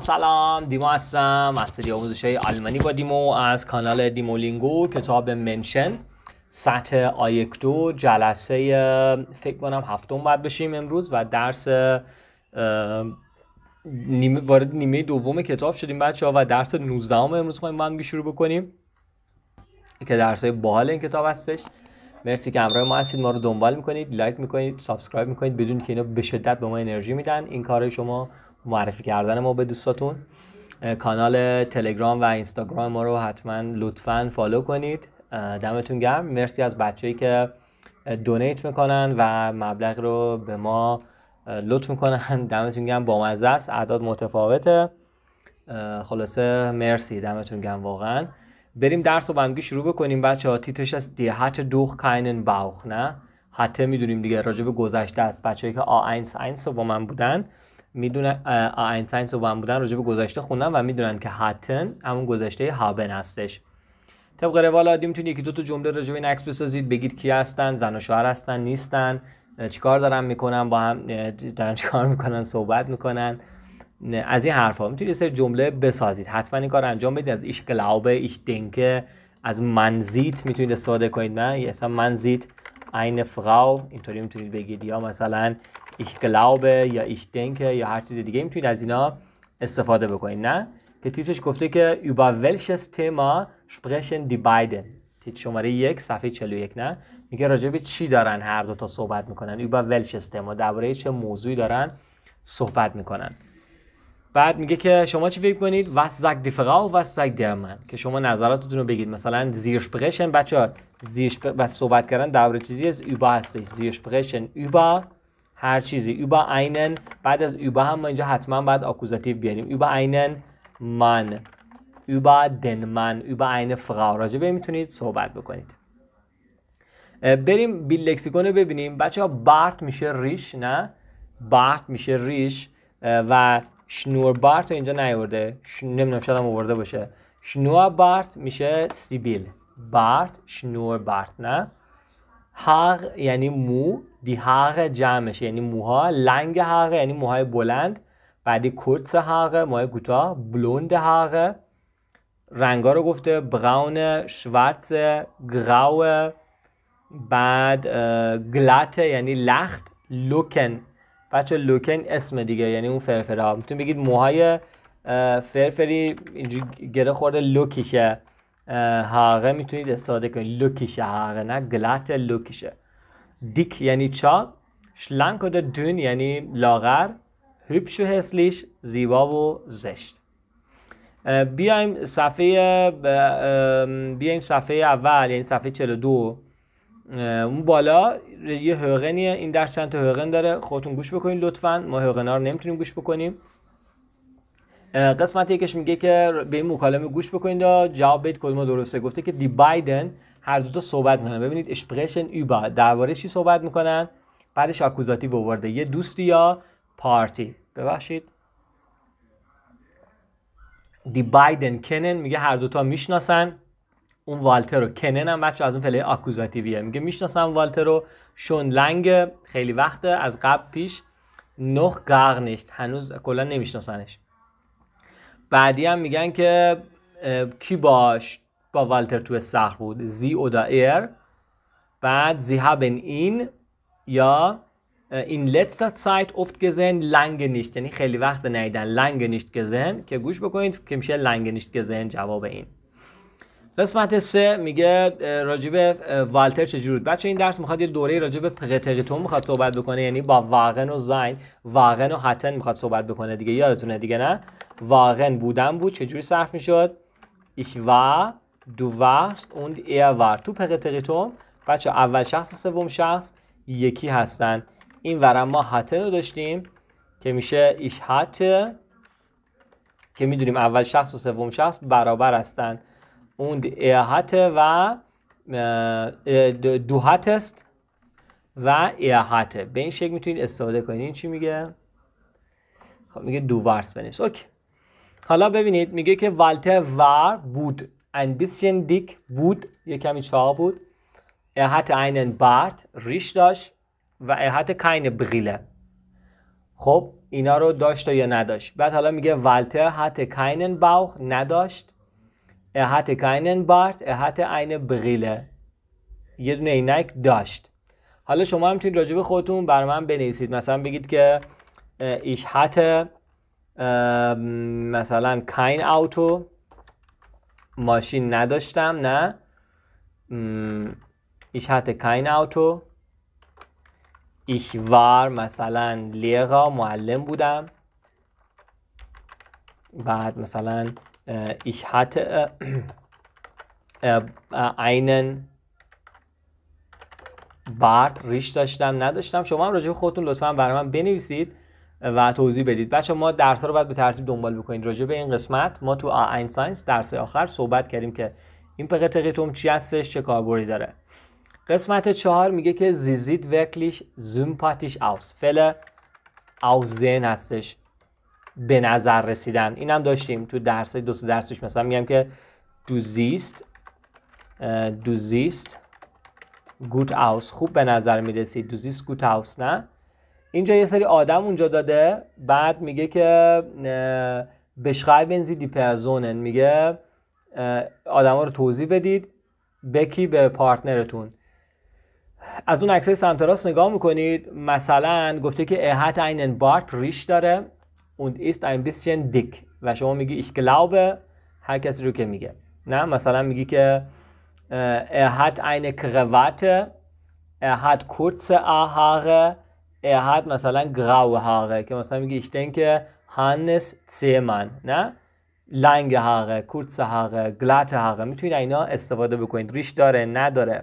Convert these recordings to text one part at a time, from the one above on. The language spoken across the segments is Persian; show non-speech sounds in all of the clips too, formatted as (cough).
سلام دیما هستم از سری آموزش های آلمانی با دیمو از کانال دیمولینگو کتاب منشن سطح آیک دو جلسه فکر کنم هفتم باید بشیم امروز و درس نیمه وارد نیمه دوم کتاب شدیم بچه ها و درس 19 هم امروز خواهیم با هم بکنیم که درس های باحال این کتاب هستش مرسی که همراه ما هستید ما رو دنبال میکنید لایک میکنید سابسکرایب میکنید بدون که اینا به شدت به ما انرژی میدن این کار شما معرفی کردن ما به دوستاتون کانال تلگرام و اینستاگرام ما رو حتما لطفا فالو کنید دمتون گرم مرسی از بچه‌ای که دونیت میکنن و مبلغ رو به ما لطف میکنن (laughs) دمتون گرم بامزه است اعداد متفاوته خلاصه مرسی دمتون گرم واقعا بریم درس رو همگی شروع بکنیم بچه ها تیترش از دی هت دوخ کاینن باخ نه حتی میدونیم دیگه راجع به گذشته است بچه‌ای که آ اینس اینس رو با من بودن میدونن آینستاین صحبت بودن راجع به گذشته خوندن و میدونن که هاتن همون گذشته هابن هستش طبق روال عادی میتونید یکی دو تا جمله راجع این عکس بسازید بگید کی هستن زن و شوهر هستن نیستن چیکار دارن میکنن با هم دارن چیکار میکنن صحبت میکنن از این حرفا میتونید سری جمله بسازید حتما این کار انجام بدید از ایش گلاوبه ایش denke از منزیت میتونید استفاده کنید نه مثلا منزیت این فراو اینطوری میتونید بگید یا مثلا ich glaube یا ich denke یا هر چیز دیگه میتونید از اینا استفاده بکنید نه که تیترش گفته که über welches Thema sprechen die beiden تیتر شماره یک صفحه 41 نه میگه راجع به چی دارن هر دو تا صحبت میکنن über welches Thema درباره چه موضوعی دارن صحبت میکنن بعد میگه که شما چی فکر کنید was sagt die Frau was sagt der Mann که شما نظراتتون رو بگید مثلا زیر sprechen بچا ها زیر صحبت کردن درباره چیزی از über هستش زیر sprechen über هر چیزی یوبا اینن بعد از یوبا هم ما اینجا حتما باید آکوزاتیو بیاریم یوبا اینن من یوبا دن من یوبا این فقا راجبه میتونید صحبت بکنید بریم بیل لکسیکون ببینیم بچه ها بارت میشه ریش نه بارت میشه ریش و شنور بارت رو اینجا نیورده نمیدونم شاید هم آورده باشه شنور بارت میشه سیبیل بارت شنور بارت نه حق یعنی مو دی هاغ جمعش یعنی موها لنگ هاغ یعنی موهای بلند بعدی کرتس هاغ موهای کوتاه بلوند هاغ رنگا رو گفته براون شوارز گراو بعد گلت یعنی لخت لوکن بچه لوکن اسم دیگه یعنی اون فرفره ها میتون بگید موهای فرفری اینجوری گره خورده لوکیشه هاغه میتونید استفاده کنید لوکیشه هاغه نه گلاته لوکیشه دیک یعنی چاق شلنک و دون یعنی لاغر هبش و هسلیش زیبا و زشت بیایم صفحه بیایم صفحه اول یعنی صفحه 42 اون بالا یه هرغنیه این درس چند تا داره خودتون گوش بکنید لطفا ما هرغنا رو نمیتونیم گوش بکنیم قسمت یکش میگه که به این مکالمه گوش بکنید و جواب بدید کدوم درسته گفته که دی بایدن هر دو تا صحبت میکنن ببینید اشپرشن یوبا درباره چی صحبت میکنن بعدش اکوزاتی ورده یه دوستی یا پارتی ببخشید دی بایدن کنن میگه هر دوتا میشناسن اون والتر رو کنن هم بچه از اون فعله آکوزاتیویه میگه میشناسن والتر رو شون لنگ خیلی وقته از قبل پیش نخ گاغ نیست هنوز کلا نمیشناسنش بعدی هم میگن که کی باش با والتر توی سخر بود زی دا ایر بعد زی هبن این یا این تا سایت افت گزن لنگ نیشت یعنی خیلی وقت ندیدن لنگ نیشت گزن که گوش بکنید که میشه لنگ نیشت گزن جواب این قسمت سه میگه راجب والتر چجوری بود بچه این درس میخواد یه دوره راجب پغتغیتون میخواد صحبت بکنه یعنی با واقن و زین واقن و حتن میخواد صحبت بکنه دیگه یادتونه دیگه نه واقن بودن بود چجوری صرف میشد ایش و، دو warst und er war تو پرتریتوم بچه اول شخص سوم شخص یکی هستن این ورم ما هته رو داشتیم که میشه ایش که میدونیم اول شخص و سوم شخص برابر هستن اون اهته و دو است و اهته به این شکل میتونید استفاده کنید این چی میگه خب میگه دو ورس بنیست اوکی حالا ببینید میگه که والتر ور بود ein bisschen dick بود, یه کمی چاق بود. Er hatte einen Bart, ریش داشت و er hatte keine Brille. خب اینا رو داشت و یا نداشت. بعد حالا میگه والتر hatte keinen Bauch, نداشت. Er hatte keinen Bart, er بغیله eine Brille. یه دونه عینک داشت. حالا شما هم میتونید راجب خودتون بر من بنویسید. مثلا بگید که ich مثلا eh, kein اوتو ماشین نداشتم نه ایش hatte kein اوتو ایش وار مثلا لیغا معلم بودم بعد مثلا ایش hatte اینن بارت ریش داشتم نداشتم شما هم راجع خودتون لطفا برای من بنویسید و توضیح بدید بچه ما درس رو باید به ترتیب دنبال بکنید راجع به این قسمت ما تو آین ساینس درس آخر صحبت کردیم که این پقتقیتوم چی هستش چه کاربردی داره قسمت چهار میگه که زیزید وکلیش زمپاتیش آوس فل اوزن هستش به نظر رسیدن این هم داشتیم تو درس دو سه درسش مثلا میگم که دو زیست دو زیست گوت آوس خوب به نظر میرسید دو زیست گوت آوس نه اینجا یه سری آدم اونجا داده بعد میگه که بشقایبن زی پرزونن میگه ها رو توضیح بدید بکی به پارتنرتون از اون عکس سمت راست نگاه میکنید مثلا گفته که اهت این بارت ریش داره و ایست این bisschen دیک و شما میگی ایش glaube هر کسی رو که میگه نه مثلا میگی که احت این کرواته احت کورتس آهاره er hat مثلا graue Haare که مثلا میگه ich denke Hannes Zeman نه لنگ Haare kurze Haare glatte Haare میتونید اینا استفاده بکنید ریش داره نداره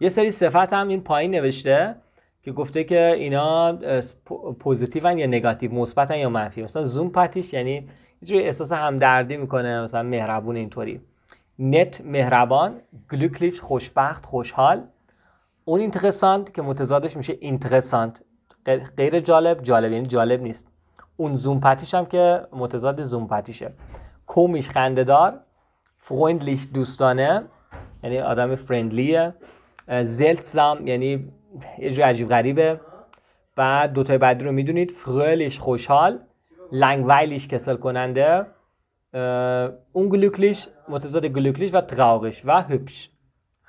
یه سری صفت هم این پایین نوشته که گفته که اینا پوزیتیون یا نگاتیو مثبتن یا منفی مثلا زوم پاتیش یعنی یه احساس همدردی میکنه مثلا مهربون اینطوری نت مهربان گلوکلیچ خوشبخت خوشحال اون اینترسانت که متضادش میشه اینترسانت غیر جالب جالب یعنی جالب نیست اون زوم هم که متضاد زوم پتیشه کومیش خندهدار فرندلیش دوستانه یعنی آدم فرندلیه زلتزم یعنی یه عجیب غریبه بعد دوتای بعدی رو میدونید فرلیش خوشحال لنگویلیش کسل کننده اون گلوکلیش متضاد گلوکلیش و تراغش و هپش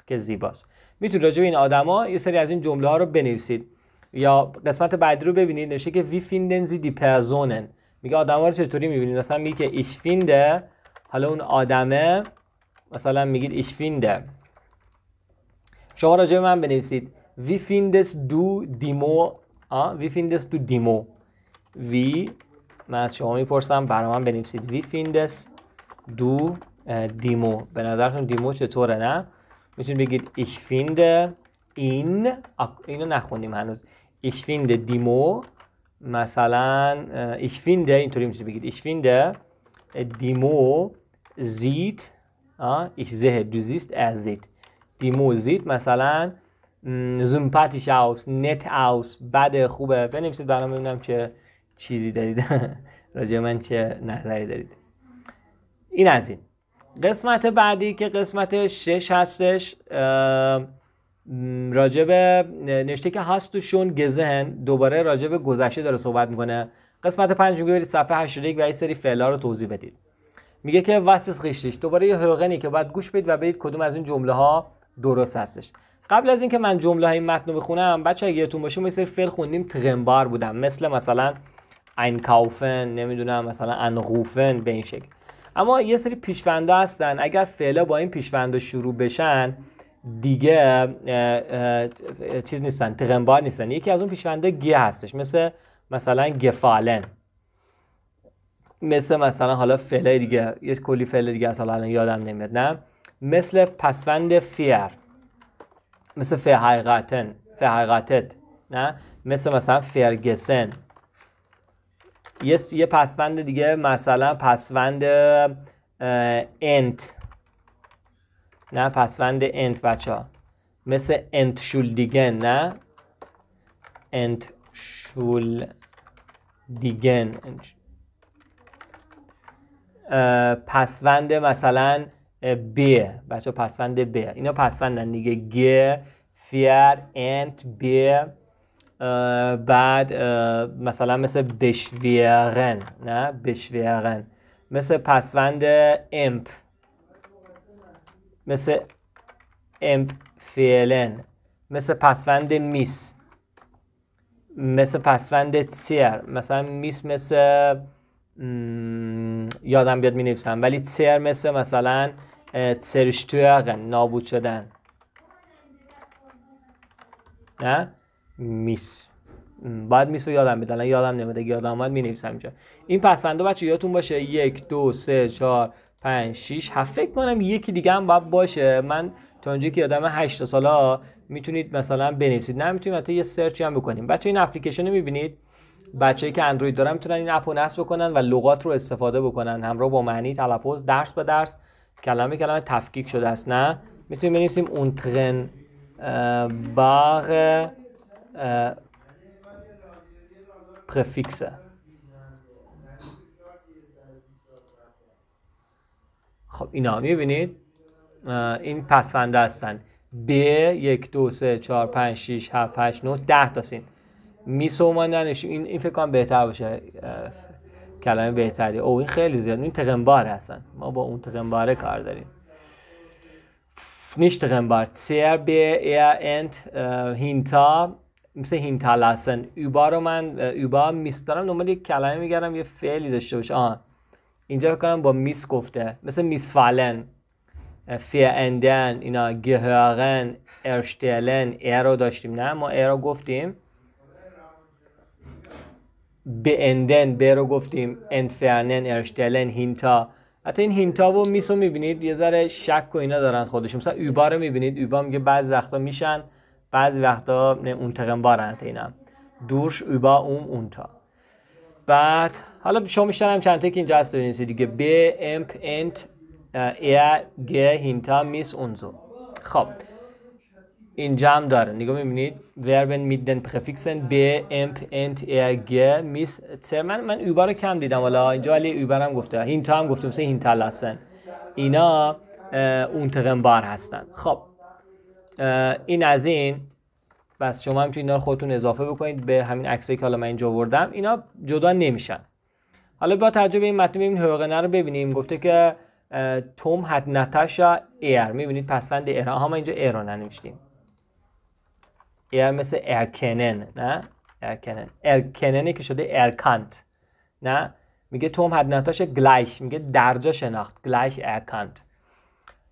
که زیباست میتونید راجع به این آدما یه سری از این جمله ها رو بنویسید یا قسمت بعدی رو ببینید نشه که وی زی دی پرزونن میگه ها رو چطوری میبینید مثلا میگه که ایش فینده حالا اون آدمه مثلا میگید ایش فینده شما راجع به من بنویسید وی فیندس دو دیمو وی فیندس دو دیمو وی من از شما میپرسم برای من بنویسید وی فیندس دو دیمو به نظرتون دیمو چطوره نه میتونید بگید ich finde این اینو نخوندیم هنوز ich finde دیمو مثلا ich finde اینطوری میتونید بگید ich finde دیمو زیت ich sehe du siehst er sieht دیمو زیت مثلا زمپاتیش اوس نت اوس بد خوبه بنویسید برام ببینم چه چیزی دارید (laughs) راجع من چه نظری دارید این از این قسمت بعدی که قسمت 6 هستش راجب نشته که هست شون گزهن دوباره راجب گذشته داره صحبت میکنه قسمت 5 میگه برید صفحه 81 و این سری فعلا رو توضیح بدید میگه که واسس خیشتش دوباره یه حقنی که باید گوش بدید و بید کدوم از این جمله ها درست هستش قبل از اینکه من جمله های متن رو بخونم بچه اگه یادتون باشه ما یه سری فعل خوندیم تغمبار بودم مثل مثلا کافن نمیدونم مثلا انغوفن به این شکل اما یه سری پیشوندا هستن اگر فعلا با این پیشوندا شروع بشن دیگه چیز نیستن تقنبار نیستن یکی از اون پیشونده گ هستش مثل مثلا گفالن مثل مثلا حالا فعلای دیگه یه کلی فعل دیگه اصلا الان یادم نمیاد نه مثل پسوند فیر مثل فی حقیقتن نه مثل مثلا فیرگسن یه یه پسوند دیگه مثلا پسوند انت نه پسوند انت بچه ها مثل انت دیگه نه انت دیگه پسوند مثلا ب بچه پسوند ب اینا پسوندن دیگه گ فیر انت ب بعد مثلا مثل بشویرن نه بشویرن مثل پسوند امپ مثل امپ فیلن مثل پسوند میس مثل پسوند تیر مثلا میس مثل یادم بیاد می نویسم ولی تیر مثل مثلا ترشتویغن نابود شدن نه میس بعد میس رو یادم بدن یادم نمیده یادم اومد می نویسم اینجا این پسفندا بچه یادتون باشه یک دو سه چهار پنج شیش هفت فکر کنم یکی دیگه هم باید باشه من تا اونجایی که یادم هشت سالا میتونید مثلا بنویسید نه میتونید حتی یه سرچی هم بکنیم بچه این اپلیکیشن رو میبینید ای که اندروید دارن میتونن این رو نصب بکنن و لغات رو استفاده بکنن همراه با معنی تلفظ درس به درس کلمه کلمه تفکیک شده است نه میتونیم بنویسیم اون ترن باغ پرفیکسه خب اینا میبینید این پسفنده هستن ب یک دو سه چهار پنج شیش هفت هشت نه ده تاسین می سومندن این, این فکر کنم بهتر باشه کلمه بهتری او این خیلی زیاد این تقنبار هستن ما با اون تقنباره کار داریم نیش تقنبار سیر به e، ایر انت هینتا مثل هینتالاسن اوبا رو من اوبا میس دارم دنبال کلمه میگردم یه فعلی داشته باشه آه اینجا فکر با میس گفته مثل فر اندن، اینا گهرن ای رو داشتیم نه ما رو گفتیم به اندن به رو گفتیم انفرنن ارشتلن هینتا حتی این هینتا و میس رو میبینید یه ذره شک و اینا دارن خودشون مثلا اوبا رو میبینید اوبا میگه بعض وقتا میشن بعضی وقتا اون بارن اینا دورش اوبا اوم اونتا بعد حالا شما میشتن هم چند تا که اینجا هست بنویسید دیگه ب امپ انت ایا گ هینتا میس اونزو خب اینجا هم داره نگاه میبینید وربن میدن پرفیکسن ب امپ انت ایا گ میس تر من من اوبا رو کم دیدم ولی اینجا ولی اوبا هم گفته هینتا هم گفته مثل هینتا لسن اینا اون بار هستن خب این از این بس شما هم اینا رو خودتون اضافه بکنید به همین عکسایی که حالا من اینجا آوردم اینا جدا نمیشن حالا با توجه به این متن ببینیم رو ببینیم گفته که توم حد نتاشا ایر میبینید پسفند ایر ها ما اینجا رو ننوشتیم ایر مثل ارکنن نه ارکنن ارکننی که شده ارکانت نه میگه توم حد نتاشا گلایش میگه درجا شناخت گلایش ارکانت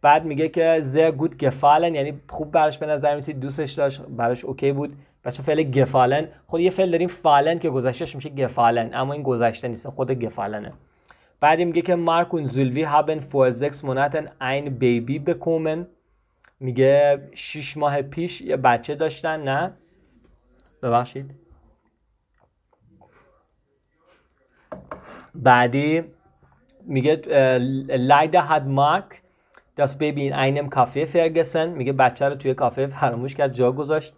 بعد میگه که زه گود گفالن یعنی خوب براش به نظر میسید دوستش داشت براش اوکی بود بچه فعل گفالن خود یه فعل داریم فالن که گذشتهش میشه گفالن اما این گذشته نیست خود گفالنه بعد میگه که مارک مارکون زولوی هابن زکس مونتن این بیبی بکومن میگه شیش ماه پیش یه بچه داشتن نه ببخشید بعدی میگه لایده هاد مارک داس Baby این einem کافه فرگسن میگه بچه رو توی کافه فراموش کرد جا گذاشت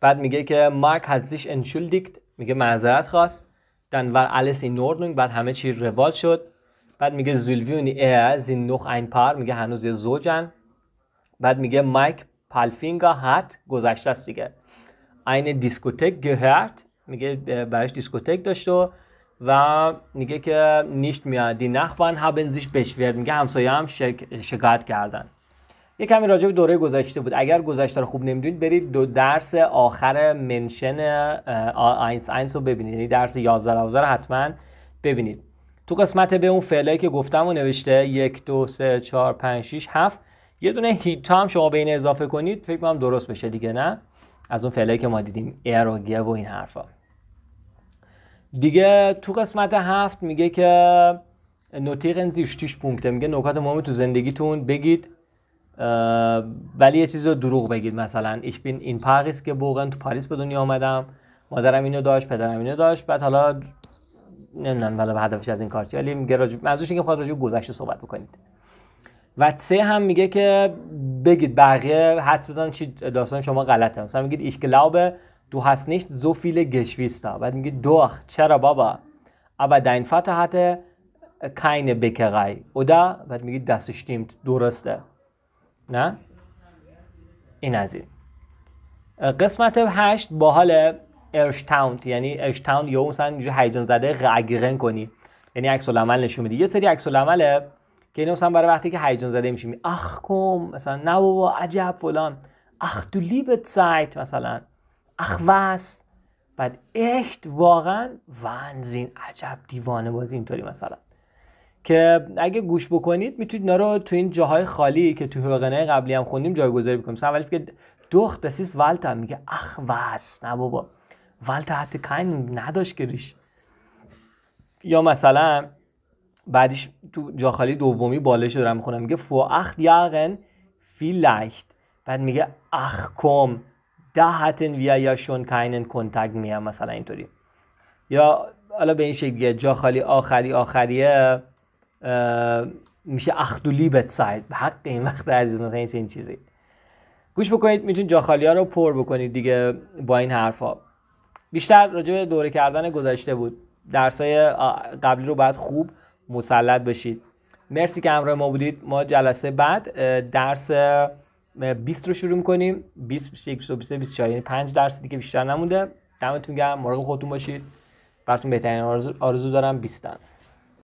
بعد میگه که مارک had sich میگه معذرت خواست دن ور الیس این Ordnung بعد همه چی روال شد بعد میگه زولویونی ایه زین نوخ این پار میگه هنوز یه زوجن بعد میگه مایک پالفینگا هات گذشته است دیگه این دیسکوتک گهرت میگه برش دیسکوتک داشت و و میگه که نیشت میاد دی نخبان ها زیش بشورد میگه همسایه هم شکایت کردن یه کمی راجع به دوره گذشته بود اگر گذشته رو خوب نمیدونید برید دو درس آخر منشن آینس آینس رو ببینید یعنی درس 11 12 رو حتما ببینید تو قسمت به اون فعلایی که گفتم و نوشته یک دو سه چهار پنج شیش هفت یه دونه هیتا هم شما به این اضافه کنید فکر کنم درست بشه دیگه نه از اون فعلایی که ما دیدیم ایر و گیو و این حرفا دیگه تو قسمت هفت میگه که نوتیرن زیشتیش پونکته میگه نکات مهم تو زندگیتون بگید ولی یه چیز رو دروغ بگید مثلا ایش بین این پاریس که بوغن تو پاریس به دنیا آمدم مادرم اینو داشت پدرم اینو داشت بعد حالا نمیدونم به هدفش از این کار ولی منظورش گذشته صحبت بکنید و سه هم میگه که بگید بقیه حد بزنن چی داستان شما غلطه مثلا میگید ایش glaube Du hast nicht so viele Geschwister. Weil میگی doch, Chera Baba. Aber dein Vater hatte äh, keine Bäckerei. Oder Weil میگی das stimmt, درسته. نه؟ این از این. قسمت هشت با حال ارشتاوند یعنی ارشتاوند یا مثلا اینجوری هیجان زده غرقرن کنی یعنی عکس العمل نشون میدی یه سری عکس العمله که اینو مثلا برای وقتی که هیجان زده میشیم اخ کم مثلا نه بابا عجب فلان اخ تو لیبت سایت مثلا اخ واس بعد اخت واقعا ونزین عجب دیوانه بازی اینطوری مثلا که اگه گوش بکنید میتونید نرو تو این جاهای خالی که تو حقنه قبلی هم خوندیم جایگذاری بکنیم مثلا اولی که دخت دسیس والتا میگه اخ واس نه بابا والتا حتی کنیم نداشت که یا مثلا بعدش تو جا خالی دومی بالش دارم میخونم میگه فو اخت یقن فی بعد میگه اخ کم da hatten wir ja schon keinen کنتکت mehr مثلا اینطوری یا حالا به این شکل جا خالی آخری آخریه میشه اخدولی به ساید به حق این وقت عزیز مثلا این چیزی گوش بکنید میتونید جا خالی ها رو پر بکنید دیگه با این حرفا بیشتر راجع به دوره کردن گذشته بود های قبلی رو باید خوب مسلط بشید مرسی که همراه ما بودید ما جلسه بعد درس 20 رو شروع میکنیم 20 21 23 24 یعنی 5 درصدی که بیشتر نمونده دمتون گرم مراقب خودتون باشید براتون بهترین آرزو, آرزو دارم 20 تا.